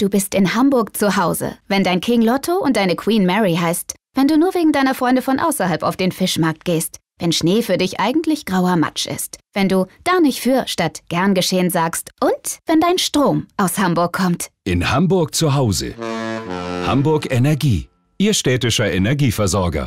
Du bist in Hamburg zu Hause, wenn dein King Lotto und deine Queen Mary heißt, wenn du nur wegen deiner Freunde von außerhalb auf den Fischmarkt gehst, wenn Schnee für dich eigentlich grauer Matsch ist, wenn du da nicht für statt gern geschehen sagst und wenn dein Strom aus Hamburg kommt. In Hamburg zu Hause. Hamburg Energie, Ihr städtischer Energieversorger.